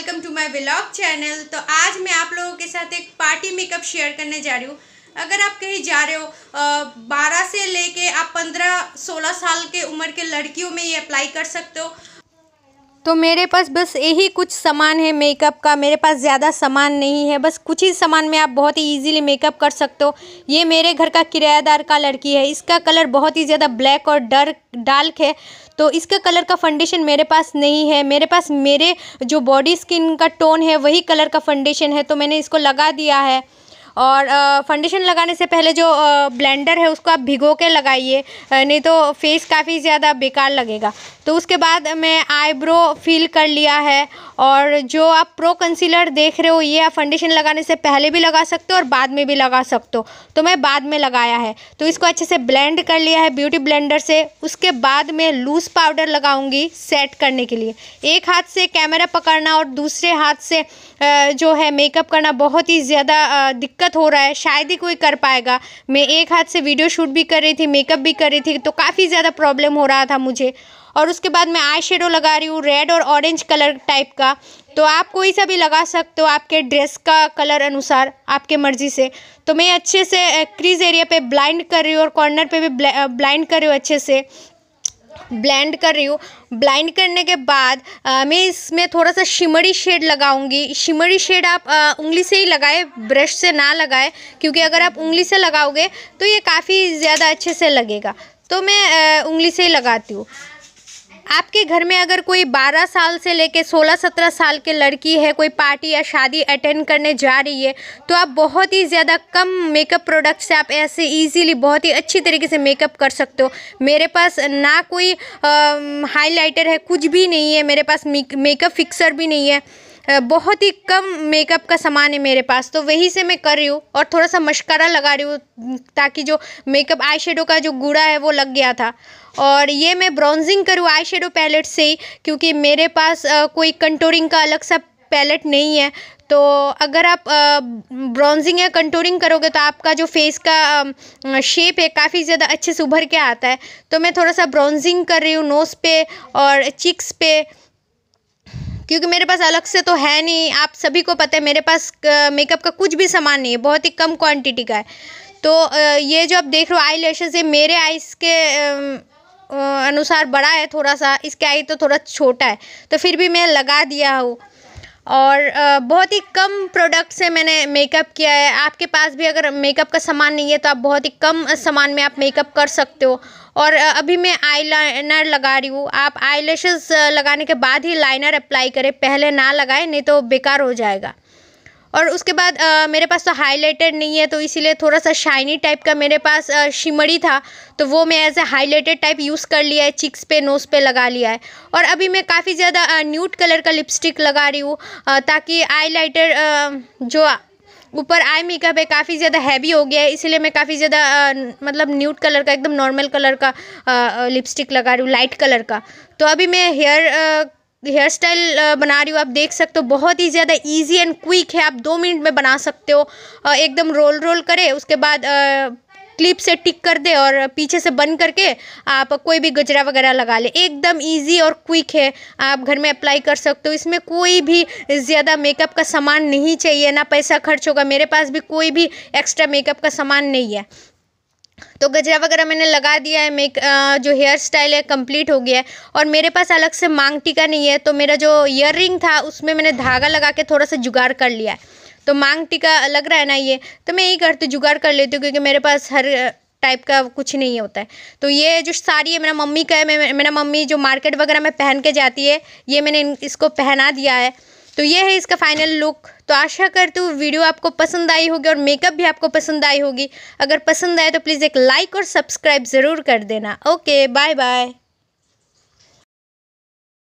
welcome to my vlog channel तो आज मैं आप लोगों के साथ एक पार्टी मेकअप शेयर करने जा रही हूँ अगर आप कहीं जा रहे हो बारह से लेके आप पंद्रह सोलह साल के उम्र के लड़कियों में ये अप्लाई कर सकते हो तो मेरे पास बस यही कुछ सामान है मेकअप का मेरे पास ज़्यादा सामान नहीं है बस कुछ ही सामान में आप बहुत ही इजीली मेकअप कर सकते हो ये मेरे घर का किरायादार का लड़की है इसका कलर बहुत ही ज़्यादा ब्लैक और डार्क डार्क है तो इसका कलर का फाउंडेशन मेरे पास नहीं है मेरे पास मेरे जो बॉडी स्किन का टोन है वही कलर का फाउंडेशन है तो मैंने इसको लगा दिया है और फाउंडेशन लगाने से पहले जो ब्लेंडर है उसको आप भिगो के लगाइए नहीं तो फेस काफ़ी ज़्यादा बेकार लगेगा तो उसके बाद मैं आईब्रो फिल कर लिया है और जो आप प्रो कंसीलर देख रहे हो ये आप फाउंडेशन लगाने से पहले भी लगा सकते हो और बाद में भी लगा सकते हो तो मैं बाद में लगाया है तो इसको अच्छे से ब्लेंड कर लिया है ब्यूटी ब्लेंडर से उसके बाद मैं लूज़ पाउडर लगाऊंगी सेट करने के लिए एक हाथ से कैमरा पकड़ना और दूसरे हाथ से जो है मेकअप करना बहुत ही ज़्यादा दिक्कत हो रहा है शायद ही कोई कर पाएगा मैं एक हाथ से वीडियो शूट भी कर रही थी मेकअप भी कर रही थी तो काफ़ी ज़्यादा प्रॉब्लम हो रहा था मुझे और उसके बाद मैं आई शेडो लगा रही हूँ रेड और ऑरेंज कलर टाइप का तो आप कोई सा भी लगा सकते हो आपके ड्रेस का कलर अनुसार आपके मर्ज़ी से तो मैं अच्छे से क्रीज एरिया पे ब्लाइंड कर रही हूँ और कॉर्नर पे भी ब्लाइंड कर रही हूँ अच्छे से ब्लेंड कर रही हूँ ब्लाइंड करने के बाद आ, मैं इसमें थोड़ा सा शिमरी शेड लगाऊंगी शिमरी शेड आप आ, उंगली से ही लगाए ब्रश से ना लगाए क्योंकि अगर आप उंगली से लगाओगे तो ये काफ़ी ज़्यादा अच्छे से लगेगा तो मैं आ, उंगली से ही लगाती हूँ आपके घर में अगर कोई 12 साल से लेके 16-17 साल के लड़की है कोई पार्टी या शादी अटेंड करने जा रही है तो आप बहुत ही ज़्यादा कम मेकअप प्रोडक्ट से आप ऐसे इजीली बहुत ही अच्छी तरीके से मेकअप कर सकते हो मेरे पास ना कोई हाइलाइटर है कुछ भी नहीं है मेरे पास मेकअप फिक्सर भी नहीं है बहुत ही कम मेकअप का सामान है मेरे पास तो वही से मैं कर रही हूँ और थोड़ा सा मशकरा लगा रही हूँ ताकि जो मेकअप आई शेडो का जो गूढ़ा है वो लग गया था और ये मैं ब्राउजिंग करूँ आई शेडो पैलेट से ही क्योंकि मेरे पास कोई कंटोरिंग का अलग सा पैलेट नहीं है तो अगर आप ब्राउजिंग या कंटोरिंग करोगे तो आपका जो फेस का शेप है काफ़ी ज़्यादा अच्छे से उभर के आता है तो मैं थोड़ा सा ब्राउजिंग कर रही हूँ नोज़ पे और चिक्स पे क्योंकि मेरे पास अलग से तो है नहीं आप सभी को पता है मेरे पास मेकअप का कुछ भी सामान नहीं है बहुत ही कम क्वांटिटी का है तो ये जो आप देख रहे हो आई लेशेज़ ये मेरे आईज के अनुसार बड़ा है थोड़ा सा इसके आई तो थोड़ा छोटा है तो फिर भी मैं लगा दिया हूँ और बहुत ही कम प्रोडक्ट से मैंने मेकअप किया है आपके पास भी अगर मेकअप का सामान नहीं है तो आप बहुत ही कम सामान में आप मेकअप कर सकते हो और अभी मैं आई लाइनर लगा रही हूँ आप आई लगाने के बाद ही लाइनर अप्लाई करें पहले ना लगाएं नहीं तो बेकार हो जाएगा और उसके बाद आ, मेरे पास तो हाईलाइटेड नहीं है तो इसीलिए थोड़ा सा शाइनी टाइप का मेरे पास शिमड़ी था तो वो मैं as a highlighted type use कर लिया है चिक्स पे नोज़ पे लगा लिया है और अभी मैं काफ़ी ज़्यादा न्यूट कलर का लिपस्टिक लगा रही हूँ ताकि आई जो ऊपर आई मेकअप है काफ़ी ज़्यादा हैवी हो गया है इसीलिए मैं काफ़ी ज़्यादा मतलब न्यूट कलर का एकदम नॉर्मल कलर का आ, लिपस्टिक लगा रही हूँ लाइट कलर का तो अभी मैं हेयर हेयर स्टाइल uh, बना रही हूँ आप देख सकते हो बहुत ही ज़्यादा इजी एंड क्विक है आप दो मिनट में बना सकते हो एकदम रोल रोल करे उसके बाद क्लिप से टिक कर दे और पीछे से बंद करके आप कोई भी गजरा वगैरह लगा ले एकदम इजी और क्विक है आप घर में अप्लाई कर सकते हो इसमें कोई भी ज़्यादा मेकअप का सामान नहीं चाहिए ना पैसा खर्च होगा मेरे पास भी कोई भी एक्स्ट्रा मेकअप का सामान नहीं है तो गजरा वगैरह मैंने लगा दिया है मेक जो हेयर स्टाइल है कंप्लीट हो गया है और मेरे पास अलग से मांग टीका नहीं है तो मेरा जो ईयर था उसमें मैंने धागा लगा के थोड़ा सा जुगाड़ कर लिया है तो मांग टीका लग रहा है ना ये तो मैं यही करती हूँ जुगाड़ कर लेती हूँ क्योंकि मेरे पास हर टाइप का कुछ नहीं होता है तो ये जो साड़ी है मेरा मम्मी का है मेरा मम्मी जो मार्केट वगैरह में पहन के जाती है ये मैंने इसको पहना दिया है तो ये है इसका फाइनल लुक तो आशा करती हूँ वीडियो आपको पसंद आई होगी और मेकअप भी आपको पसंद आई होगी अगर पसंद आए तो प्लीज़ एक लाइक और सब्सक्राइब ज़रूर कर देना ओके बाय बाय